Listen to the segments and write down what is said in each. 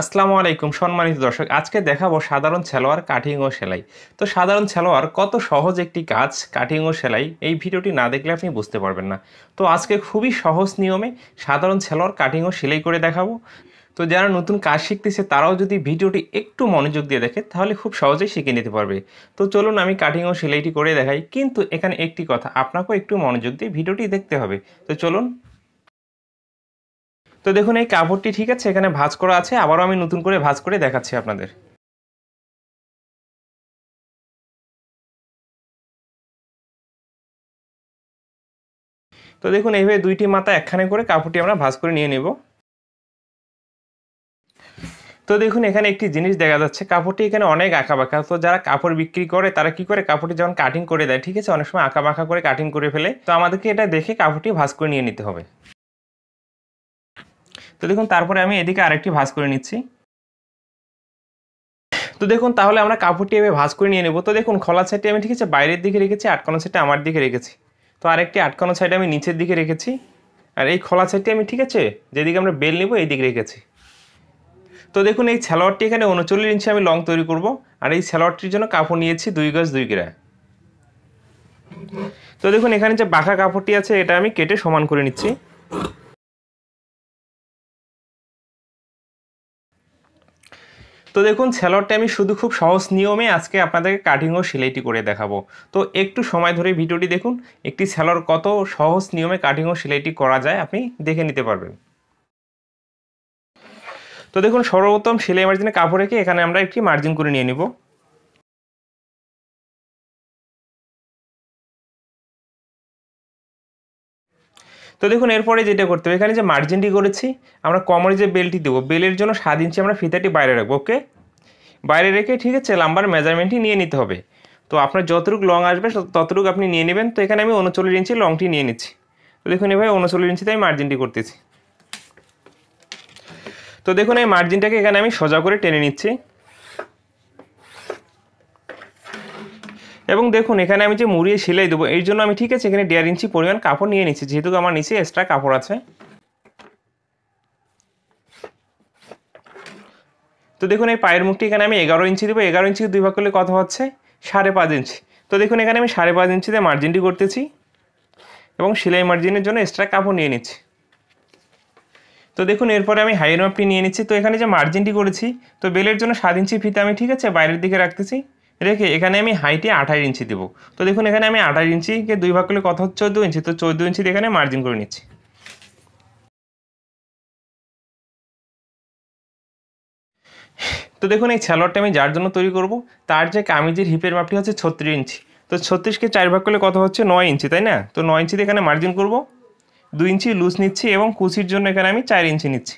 আসসালামু আলাইকুম সম্মানিত দর্শক আজকে দেখাবো সাধারণ ছেলোয়ার কাটিং ও সেলাই তো সাধারণ ছেলোয়ার কত সহজ একটি কাজ কাটিং ও সেলাই এই ভিডিওটি না দেখলে আপনি বুঝতে পারবেন না তো আজকে খুবই সহজ নিয়মে সাধারণ ছেলোয়ার কাটিং ও সেলাই করে দেখাবো তো যারা নতুন কাজ শিখতেছে তারাও যদি ভিডিওটি একটু মনোযোগ দিয়ে দেখে তাহলে খুব সহজেই শিখে নিতে পারবে তো চলুন আমি কাটিং ও সেলাইটি করে দেখাই কিন্তু এখানে একটি কথা আপনাকেও একটু মনোযোগ দিয়ে ভিডিওটি দেখতে হবে তো চলুন তো দেখুন এই কাপড়টি ঠিক আছে এখানে ভাজ করা আছে আবারও আমি নতুন করে ভাঁজ করে দেখাচ্ছি আপনাদের তো দেখুন এইভাবে দুইটি মাথা একখানে করে কাপড়টি আমরা ভাজ করে নিয়ে নেব তো দেখুন এখানে একটি জিনিস দেখা যাচ্ছে কাপড়টি এখানে অনেক আঁকাবাঁকা তো যারা কাপড় বিক্রি করে তারা কি করে কাপড়টি যখন কাটিং করে দেয় ঠিক আছে অনেক সময় আঁকাবাঁকা করে কাটিং করে ফেলে তো আমাদেরকে এটা দেখে কাপড়টি ভাঁজ করে নিয়ে নিতে হবে তো দেখুন তারপরে আমি এদিকে আরেকটি ভাঁজ করে নিচ্ছি তো দেখুন তাহলে আমরা কাপড়টি এভাবে ভাঁজ করে নিয়ে নেব তো দেখুন খোলা সাইডটি আমি ঠিক আছে বাইরের দিকে রেখেছি আটকানো সাইডটি আমার দিকে রেখেছি তো আরেকটি আটকানো সাইড আমি নিচের দিকে রেখেছি আর এই খোলা সাইডটি আমি ঠিক আছে যেদিকে আমরা বেল নেবো এই দিকে রেখেছি তো দেখুন এই স্যালোয়ারটি এখানে উনচল্লিশ ইঞ্চি আমি লং তৈরি করব আর এই সালোয়ারটির জন্য কাপড় নিয়েছি দুই গজ দুই গ্রা তো দেখুন এখানে যে বাঁকা কাপড়টি আছে এটা আমি কেটে সমান করে নিচ্ছি তো দেখুন স্যালোডটা আমি শুধু খুব সহজ নিয়মে আজকে আপনাদেরকে কাটিং ও সেলাইটি করে দেখাবো তো একটু সময় ধরে ভিডিওটি দেখুন একটি স্যালোর কত সহজ নিয়মে কাটিং ও সেলাইটি করা যায় আপনি দেখে নিতে পারবেন তো দেখুন সর্বপ্রথম সেলাই মার্জিনে কাপড় রেখে এখানে আমরা একটি মার্জিন করে নিয়ে নিব তো দেখুন এরপরে যেটা করতে হবে এখানে যে মার্জিনটি করেছি আমরা কমরে যে বেলটি দেবো বেলের জন্য সাত ইঞ্চি আমরা ফিতাটি বাইরে রাখবো ওকে বাইরে রেখে ঠিক আছে লাম্বার মেজারমেন্টটি নিয়ে নিতে হবে তো আপনার যতটুকু লং আসবে ততটুকু আপনি নিয়ে নেবেন তো এখানে আমি উনচল্লিশ ইঞ্চি লংটি নিয়ে নিচ্ছি তো দেখুন এভাবে উনচল্লিশ ইঞ্চিতে আমি মার্জিনটি করতেছি তো দেখুন এই মার্জিনটাকে এখানে আমি সোজা করে টেনে নিচ্ছি এবং দেখুন এখানে আমি যে মুড়িয়ে সেলাই দেবো এর জন্য আমি ঠিক আছে এখানে দেড় ইঞ্চি পরিমাণ কাপড় নিয়ে নিচ্ছি যেহেতু আমার নিচে এক্সট্রা কাপড় আছে তো দেখুন এই পায়ের মুখটি এখানে আমি এগারো ইঞ্চি দেবো এগারো ইঞ্চি দুই ভাগ করলে কত হচ্ছে সাড়ে পাঁচ ইঞ্চি তো দেখুন এখানে আমি সাড়ে পাঁচ ইঞ্চিতে মার্জিনটি করতেছি এবং সেলাই মার্জিনের জন্য এক্সট্রা কাপড় নিয়ে নিচ্ছি তো দেখুন এরপরে আমি হাইয়ের মাপটি নিয়ে নিচ্ছি তো এখানে যে মার্জিনটি করেছি তো বেলের জন্য সাত ইঞ্চি ফিতে আমি ঠিক আছে বাইরের দিকে রাখতেছি রেখে এখানে আমি হাইটে আঠাশ ইঞ্চি দেবো তো দেখুন এখানে আমি আঠাশ ইঞ্চিকে দুই ভাগ করলে কত হচ্ছে চোদ্দো ইঞ্চি তো চোদ্দো ইঞ্চি এখানে মার্জিন করে নিচ্ছি তো দেখুন এই স্যালোয়ারটা আমি যার জন্য তৈরি করব তার যে কামিজের হিপের মাপটি হচ্ছে ছত্রিশ ইঞ্চি তো ছত্রিশকে চার ভাগ করলে কত হচ্ছে নয় ইঞ্চি তাই না তো নয় ইঞ্চিতে এখানে মার্জিন করব দুই ইঞ্চি লুজ নিচ্ছি এবং কুচির জন্য এখানে আমি চার ইঞ্চি নিচ্ছি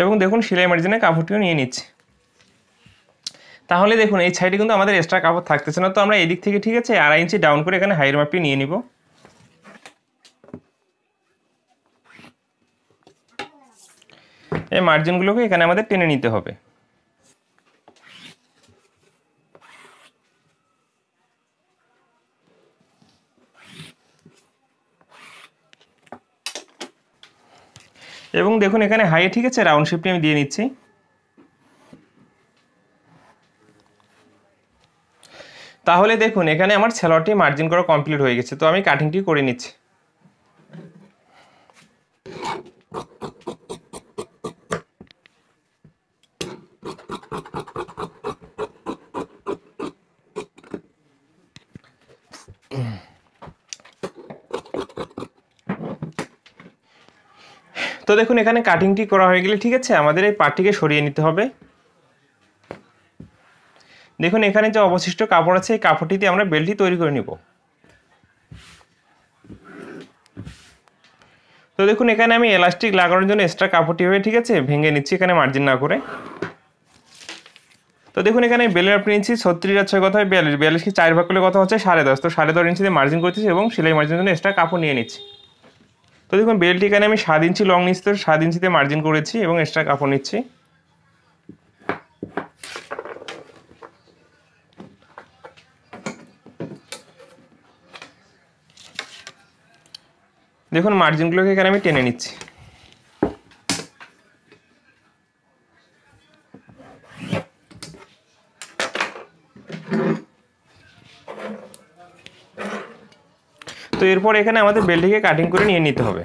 এবং দেখুন সেলাই মার্জিনে কাপড়টিও নিয়ে নিচ্ছি তাহলে দেখুন এই সাইডে কিন্তু আমাদের এক্সট্রা কাপড় থাকতেছে না তো আমরা এই দিক থেকে ঠিক আছে আড়াই ইঞ্চি ডাউন করে এখানে হাইয়ের মাপটি নিয়ে নিব এই মার্জিনগুলোকে এখানে আমাদের টেনে নিতে হবে এবং দেখুন এখানে হাইয়ে ঠিক আছে রাউন্ড শেপটি আমি দিয়ে নিচ্ছি তাহলে দেখুন এখানে আমার সেলোয়ারটি মার্জিন করা কমপ্লিট হয়ে গেছে তো আমি কাটিংটি করে নিচ্ছি তো দেখুন এখানে কাটিংটি করা হয়ে গেলে ঠিক আছে আমাদের এই পার্টিকে সরিয়ে নিতে হবে দেখুন এখানে যে অবশিষ্ট কাপড় আছে এই কাপড়টিতে আমরা বেল্টটি তৈরি করে নিব তো দেখুন এখানে আমি এলাস্টিক লাগানোর জন্য এক্সট্রা কাপড়টি হয়ে ঠিক আছে ভেঙে নিচ্ছি এখানে মার্জিন না করে তো দেখুন এখানে বেলের আপনি ইঞ্চি ছত্রিশ আর ছয় কথা হয় বিয়াল্লিশ বিয়াল্লিশকে চার ভাগ করলে কথা হচ্ছে সাড়ে দশ তো সাড়ে দশ ইঞ্চিতে মার্জিন করতেছি এবং সেলাই মার্জিনের জন্য এক্সট্রা কাপড় নিয়ে নিচ্ছি তো দেখুন বেলটি এখানে আমি সাত ইঞ্চি লং নিচ্ছি তো সাত ইঞ্চিতে মার্জিন করেছি এবং এক্সট্রা কাপড় নিচ্ছি দেখুন মার্জিনগুলোকে এখানে আমি টেনে নিচ্ছি তো এরপর এখানে আমাদের বেল্টিকে কাটিং করে নিয়ে নিতে হবে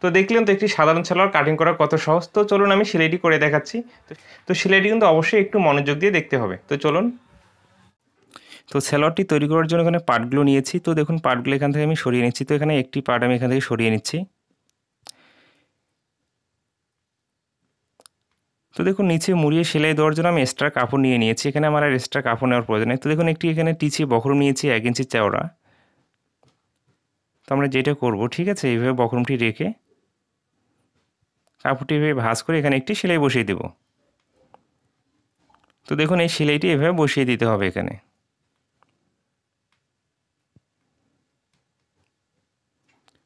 তো দেখলেন তো একটি সাধারণ সালোয়ার কাটিং করা কত সহজ তো চলুন আমি সেলাইটি করে দেখাচ্ছি তো সেলাইটি কিন্তু অবশ্যই একটু মনোযোগ দিয়ে দেখতে হবে তো চলুন তো স্যালোয়ারটি তৈরি করার জন্য এখানে পার্টগুলো নিয়েছি তো দেখুন পার্টগুলো এখান থেকে আমি সরিয়ে নিচ্ছি তো এখানে একটি পার্ট আমি এখান থেকে সরিয়ে নিচ্ছি তো দেখুন নিচে মুড়িয়ে সেলাই দেওয়ার জন্য আমি এক্সট্রা কাপড় নিয়ে নিয়েছি এখানে আমার আর এক্সট্রা কাপড় নেওয়ার প্রয়োজন নেই তো দেখুন একটি এখানে টিচি বখরম নিয়েছি এক ইঞ্চি চওড়া তো আমরা যেটা করব ঠিক আছে এইভাবে বখরমটি রেখে কাপড়টি এভাবে ভাঁজ করে এখানে একটি সেলাই বসিয়ে দেব তো দেখুন এই সেলাইটি এভাবে বসিয়ে দিতে হবে এখানে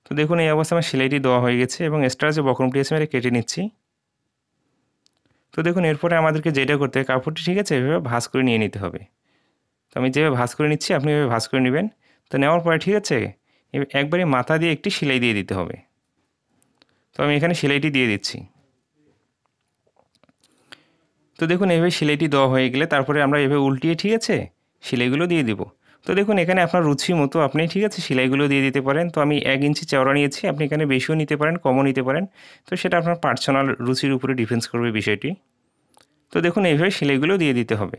তো দেখুন এই অবস্থায় আমার সেলাইটি দেওয়া হয়ে গেছে এবং এক্সট্রা যে বকরমটি আছে আমি কেটে নিচ্ছি তো দেখুন এরপরে আমাদেরকে যেটা করতে হবে কাপড়টি ঠিক আছে এভাবে ভাঁজ করে নিয়ে নিতে হবে তো আমি যেভাবে ভাঁজ করে নিচ্ছি আপনি এভাবে ভাঁজ করে নেবেন তো নেওয়ার পরে ঠিক আছে একবারে মাথা দিয়ে একটি সেলাই দিয়ে দিতে হবে তো আমি এখানে সেলাইটি দিয়ে দিচ্ছি তো দেখুন এভাবে সেলাইটি দেওয়া হয়ে গেলে তারপরে আমরা এভাবে উল্টিয়ে ঠিক আছে সেলাইগুলো দিয়ে দেবো তো দেখুন এখানে আপনার রুচি মতো আপনি ঠিক আছে সেলাইগুলো দিয়ে দিতে পারেন তো আমি এক ইঞ্চি চওড়া নিয়েছি আপনি এখানে বেশিও নিতে পারেন কমও নিতে পারেন তো সেটা আপনার পার্সোনাল রুচির উপরে ডিফেন্স করবে বিষয়টি তো দেখুন এইভাবে সেলাইগুলো দিয়ে দিতে হবে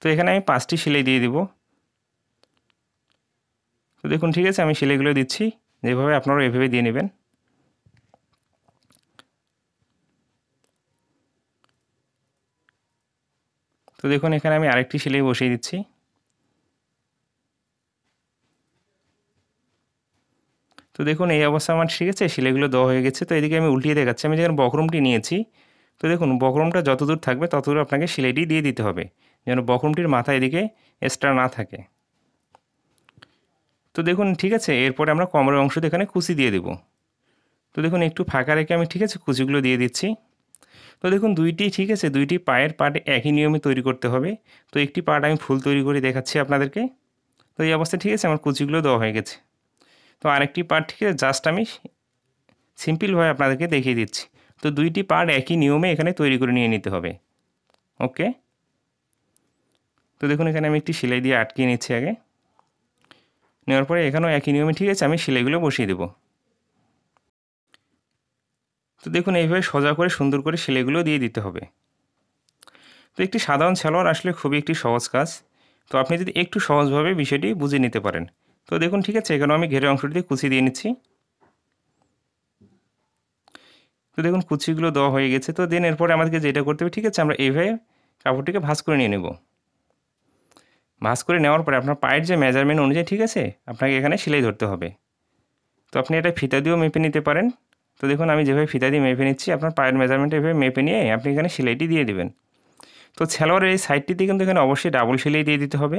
তো এখানে আমি পাঁচটি সেলাই দিয়ে দিব তো দেখুন ঠিক আছে আমি সেলাইগুলো দিচ্ছি যেভাবে আপনারা এভাবে দিয়ে নেবেন তো দেখুন এখানে আমি আরেকটি সেলাই বসিয়ে দিচ্ছি তো দেখুন এই অবস্থা আমার ঠিক আছে সেলাইগুলো দেওয়া হয়ে গেছে তো এদিকে আমি উল্টিয়ে দেখাচ্ছি আমি যেখানে বকরমটি নিয়েছি তো দেখুন বকরমটা যতদূর থাকবে ততদূর আপনাকে সেলাইটি দিয়ে দিতে হবে যেন বকরমটির মাথা এদিকে এক্সট্রা না থাকে তো দেখুন ঠিক আছে এরপরে আমরা কমরের অংশটা এখানে কুচি দিয়ে দেব তো দেখুন একটু ফাঁকা রেখে আমি ঠিক আছে কুচিগুলো দিয়ে দিচ্ছি তো দেখুন দুইটি ঠিক আছে দুইটি পায়ের পার্ট একই নিয়মে তৈরি করতে হবে তো একটি পার্ট আমি ফুল তৈরি করে দেখাচ্ছি আপনাদেরকে তো এই অবস্থা ঠিক আছে আমার কুচিগুলো দেওয়া হয়ে গেছে তো আরেকটি পার্ট ঠিক আছে জাস্ট আমি সিম্পলভাবে আপনাদেরকে দেখিয়ে দিচ্ছি তো দুইটি পার্ট একই নিয়মে এখানে তৈরি করে নিয়ে নিতে হবে ওকে তো দেখুন এখানে আমি একটি সেলাই দিয়ে আটকিয়ে নিচ্ছি আগে নেওয়ার পরে এখানেও একই নিয়মে ঠিক আছে আমি সেলাইগুলো বসিয়ে দেবো তো দেখুন এইভাবে সোজা করে সুন্দর করে সেলাইগুলো দিয়ে দিতে হবে তো একটি সাধারণ সালোয়ার আসলে খুবই একটি সহজ কাজ তো আপনি যদি একটু সহজভাবে বিষয়টি বুঝে নিতে পারেন তো দেখুন ঠিক আছে এখানেও আমি ঘেরের অংশটি কুচি দিয়ে নিচ্ছি তো দেখুন কুচিগুলো দেওয়া হয়ে গেছে তো দেন এরপরে আমাদেরকে যেটা করতে হবে ঠিক আছে আমরা এইভাবে কাপড়টিকে ভাঁজ করে নিয়ে নেব ভাঁজ করে নেওয়ার পরে আপনার পায়ের যে মেজারমেন্ট অনুযায়ী ঠিক আছে আপনাকে এখানে সেলাই ধরতে হবে তো আপনি এটা ফিতা দিয়েও মেপে নিতে পারেন তো দেখুন আমি যেভাবে ফিতা দিয়ে মেপে নিচ্ছি আপনার পায়ের মেজারমেন্ট এভাবে মেপে নিয়ে আপনি এখানে সেলাইটি দিয়ে দেবেন তো ছেলোয়ারের এই সাইডটিতে কিন্তু এখানে অবশ্যই ডাবল সেলাই দিয়ে দিতে হবে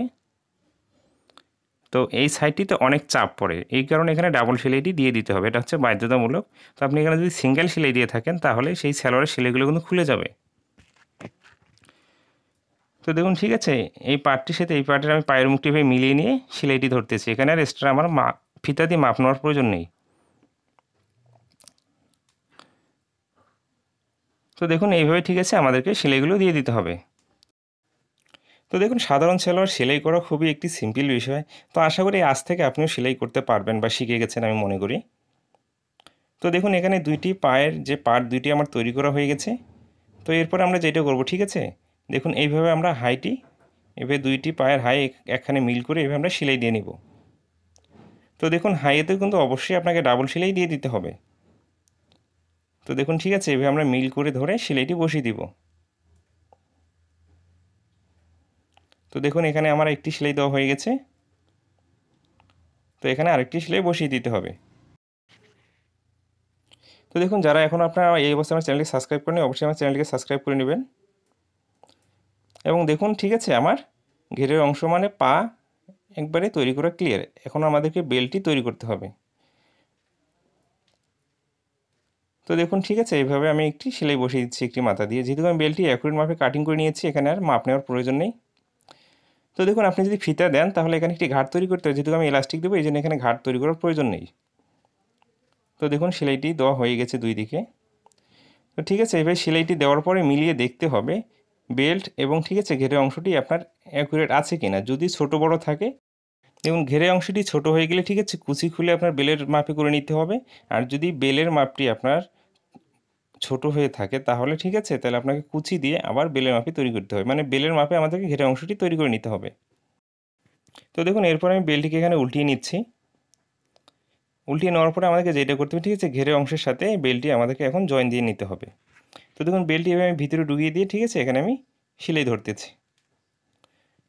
তো এই সাইডটিতে অনেক চাপ পড়ে এই কারণে এখানে ডাবল সেলাইটি দিয়ে দিতে হবে এটা হচ্ছে বাধ্যতামূলক তো আপনি এখানে যদি সিঙ্গেল সেলাই দিয়ে থাকেন তাহলে সেই ছেলোয়ারের সেলাইগুলো কিন্তু খুলে যাবে তো দেখুন ঠিক আছে এই পার্টটির সাথে এই পার্টের আমি পায়ের মুখটি ভেবে মিলিয়ে নিয়ে সেলাইটি ধরতেছি এখানে আর এক্সট্রা আমার মা ফিতা দিয়ে মাপ নেওয়ার প্রয়োজন নেই তো দেখুন এইভাবে ঠিক আছে আমাদেরকে সেলাইগুলো দিয়ে দিতে হবে তো দেখুন সাধারণ সেলোয়ার সেলাই করা খুবই একটি সিম্পল বিষয় তো আশা করি আজ থেকে আপনিও সেলাই করতে পারবেন বা শিখে গেছেন আমি মনে করি তো দেখুন এখানে দুইটি পায়ের যে পার্ট দুইটি আমার তৈরি করা হয়ে গেছে তো এরপর আমরা যেটা করব ঠিক আছে দেখুন এইভাবে আমরা হাইটি এভাবে দুইটি পায়ের হাই একখানে মিল করে এভাবে আমরা সেলাই দিয়ে নেব তো দেখুন হাইয়েতেও কিন্তু অবশ্যই আপনাকে ডাবল সেলাই দিয়ে দিতে হবে তো দেখুন ঠিক আছে এভাবে আমরা মিল করে ধরে সেলাইটি বসিয়ে দিব তো দেখুন এখানে আমার একটি সেলাই দেওয়া হয়ে গেছে তো এখানে আরেকটি সেলাই বসিয়ে দিতে হবে তো দেখুন যারা এখন আপনারা এই অবস্থায় আমার চ্যানেলটি সাবস্ক্রাইব করেন অবশ্যই আমার চ্যানেলটিকে সাবস্ক্রাইব করে নেবেন এবং দেখুন ঠিক আছে আমার ঘেরের অংশ মানে পা একবারে তৈরি করা ক্লিয়ার এখন আমাদেরকে বেলটি তৈরি করতে হবে তো দেখুন ঠিক আছে এইভাবে আমি একটি সেলাই বসিয়ে দিচ্ছি একটি মাথা দিয়ে যেহেতু আমি বেলটি অ্যাকুরেট মাপে কাটিং করে নিয়েছি এখানে আর মাপ নেওয়ার প্রয়োজন নেই তো দেখুন আপনি যদি ফিতা দেন তাহলে এখানে একটি ঘাট তৈরি করতে হবে যেহেতু আমি ইলাস্টিক দেবো এই জন্য এখানে ঘাট তৈরি করার প্রয়োজন নেই তো দেখুন সেলাইটি দেওয়া হয়ে গেছে দুই দিকে তো ঠিক আছে এইভাবে সেলাইটি দেওয়ার পরে মিলিয়ে দেখতে হবে বেল্ট এবং ঠিক আছে ঘেরে অংশটি আপনার অ্যাকুরেট আছে কিনা যদি ছোট বড় থাকে দেখুন ঘেরে অংশটি ছোট হয়ে গেলে ঠিক আছে কুচি খুলে আপনার বেলের মাপে করে নিতে হবে আর যদি বেলের মাপটি আপনার ছোট হয়ে থাকে তাহলে ঠিক আছে তাহলে আপনাকে কুচি দিয়ে আবার বেলের মাপে তৈরি করতে হবে মানে বেলের মাপে আমাদেরকে ঘেরে অংশটি তৈরি করে নিতে হবে তো দেখুন এরপর আমি বেলটিকে এখানে উল্টিয়ে নিচ্ছি উল্টিয়ে নেওয়ার পরে আমাদেরকে যেটা করতে হবে ঠিক আছে ঘেরে অংশের সাথে বেলটি আমাদেরকে এখন জয়েন দিয়ে নিতে হবে তো দেখুন বেলটি এভাবে আমি ভিতরে ডুবিয়ে দিয়ে ঠিক আছে এখানে আমি সেলাই ধরতেছি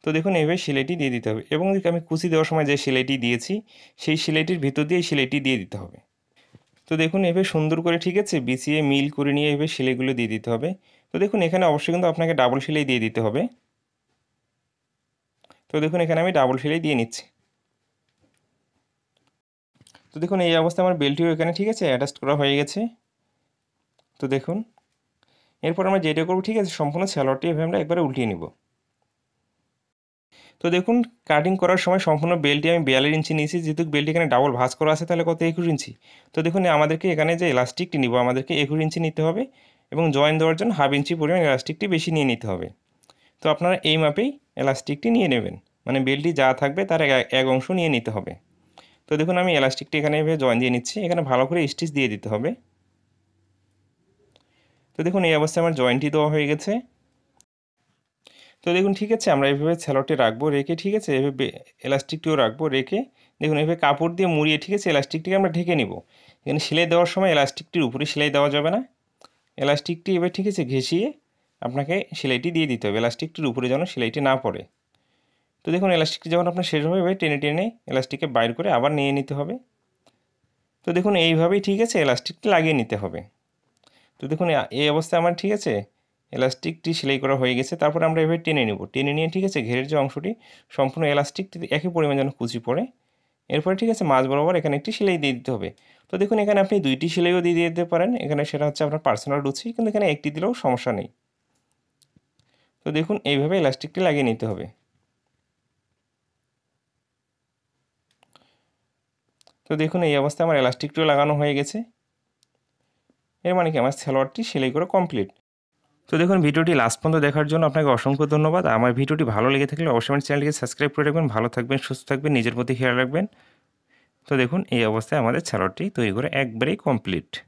তো দেখুন এইভাবে সেলাইটি দিয়ে দিতে হবে এবং আমি কুচি দেওয়ার সময় যে সেলাইটি দিয়েছি সেই সেলাইটির ভিতর দিয়ে সেলাইটি দিয়ে দিতে হবে তো দেখুন এভাবে সুন্দর করে ঠিক আছে বিছিয়ে মিল করে নিয়ে এভাবে সেলাইগুলো দিয়ে দিতে হবে তো দেখুন এখানে অবশ্যই কিন্তু আপনাকে ডাবল সেলাই দিয়ে দিতে হবে তো দেখুন এখানে আমি ডাবল সেলাই দিয়ে নিচ্ছি তো দেখুন এই অবস্থায় আমার বেলটিও এখানে ঠিক আছে অ্যাডজাস্ট করা হয়ে গেছে তো দেখুন এরপর আমরা যেটা করবো ঠিক আছে সম্পূর্ণ স্যালোয়ারটি এভাবে আমরা একবারে উল্টিয়ে নিব তো দেখুন কাটিং করার সময় সম্পূর্ণ বেলটি আমি বিয়াল্লিশ ইঞ্চি নিয়েছি যেহেতু বেলটি এখানে ডাবল ভাস করা আছে তাহলে কত একুশ ইঞ্চি তো দেখুন আমাদেরকে এখানে যে ইলাস্টিকটি নিব আমাদেরকে একুশ ইঞ্চি নিতে হবে এবং জয়েন দেওয়ার জন্য হাফ ইঞ্চি পরিমাণ ইলাস্টিকটি বেশি নিয়ে নিতে হবে তো আপনারা এই মাপেই এলাস্টিকটি নিয়ে নেবেন মানে বেলটি যা থাকবে তার এক অংশ নিয়ে নিতে হবে তো দেখুন আমি এলাস্টিকটি এখানে এভাবে জয়েন দিয়ে নিচ্ছি এখানে ভালো করে স্টিচ দিয়ে দিতে হবে তো দেখুন এই অবস্থায় আমার জয়েন্টই দেওয়া হয়ে গেছে তো দেখুন ঠিক আছে আমরা এভাবে স্যালোটে রাখবো রেখে ঠিক আছে এভাবে এলাস্টিকটিও রাখবো রেখে দেখুন এভাবে কাপড় দিয়ে মুড়িয়ে ঠিক আছে এলাস্টিকটিকে আমরা ঢেকে নেবো এখানে সেলাই দেওয়ার সময় এলাস্টিকটির উপরে সেলাই দেওয়া যাবে না এলাস্টিকটি এবার ঠিক আছে ঘেঁষিয়ে আপনাকে সেলাইটি দিয়ে দিতে হবে এলাস্টিকটির উপরে যেন সেলাইটি না পড়ে তো দেখুন এলাস্টিকটি যখন আপনার শেষ হবে এবার টেনে টেনে এলাস্টিককে বাইর করে আবার নিয়ে নিতে হবে তো দেখুন এইভাবেই ঠিক আছে এলাস্টিকটি লাগিয়ে নিতে হবে তো দেখুন এই অবস্থায় আমার ঠিক আছে এলাস্টিকটি সেলাই করা হয়ে গেছে তারপর আমরা এভাবে টেনে নেব টেনে নিয়ে ঠিক আছে ঘেরের যে অংশটি সম্পূর্ণ এলাস্টিকটি একই পরিমাণ যেন কুচি পড়ে এরপরে ঠিক আছে মাছ বরাবর এখানে একটি সেলাই দিয়ে দিতে হবে তো দেখুন এখানে আপনি দুইটি সেলাইও দিয়ে দিতে পারেন এখানে সেটা হচ্ছে আপনার পার্সোনাল রুচি কিন্তু এখানে একটি দিলেও সমস্যা নেই তো দেখুন এইভাবে এলাস্টিকটি লাগিয়ে নিতে হবে তো দেখুন এই অবস্থায় আমার এলাস্টিকটিও লাগানো হয়ে গেছে এর মানে কি আমার সালোয়ারটি সেলাই করে কমপ্লিট তো দেখুন ভিডিওটি লাস্ট পর্যন্ত দেখার জন্য আপনাকে অসংখ্য ধন্যবাদ আমার ভিডিওটি ভালো লেগে থাকলে অবশ্যই আমার চ্যানেলটিকে সাবস্ক্রাইব করে রাখবেন ভালো থাকবেন সুস্থ থাকবেন নিজের প্রতি খেয়াল রাখবেন তো দেখুন এই অবস্থায় আমাদের সালোয়ারটি তৈরি করে একবারেই কমপ্লিট